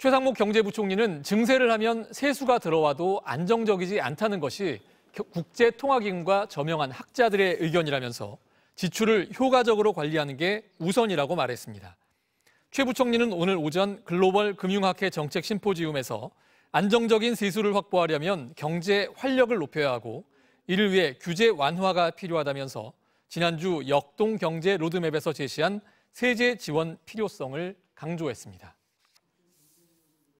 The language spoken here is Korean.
최상목 경제부총리는 증세를 하면 세수가 들어와도 안정적이지 않다는 것이 국제통화기금과 저명한 학자들의 의견이라면서 지출을 효과적으로 관리하는 게 우선이라고 말했습니다. 최 부총리는 오늘 오전 글로벌 금융학회 정책 심포지움에서 안정적인 세수를 확보하려면 경제 활력을 높여야 하고 이를 위해 규제 완화가 필요하다면서 지난주 역동 경제 로드맵에서 제시한 세제 지원 필요성을 강조했습니다.